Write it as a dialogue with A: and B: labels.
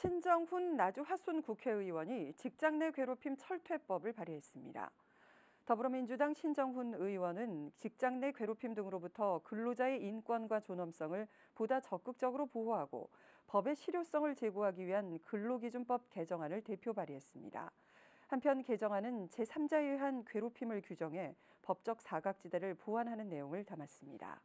A: 신정훈 나주화순 국회의원이 직장 내 괴롭힘 철퇴법을 발의했습니다. 더불어민주당 신정훈 의원은 직장 내 괴롭힘 등으로부터 근로자의 인권과 존엄성을 보다 적극적으로 보호하고 법의 실효성을 제고하기 위한 근로기준법 개정안을 대표 발의했습니다. 한편 개정안은 제3자에 의한 괴롭힘을 규정해 법적 사각지대를 보완하는 내용을 담았습니다.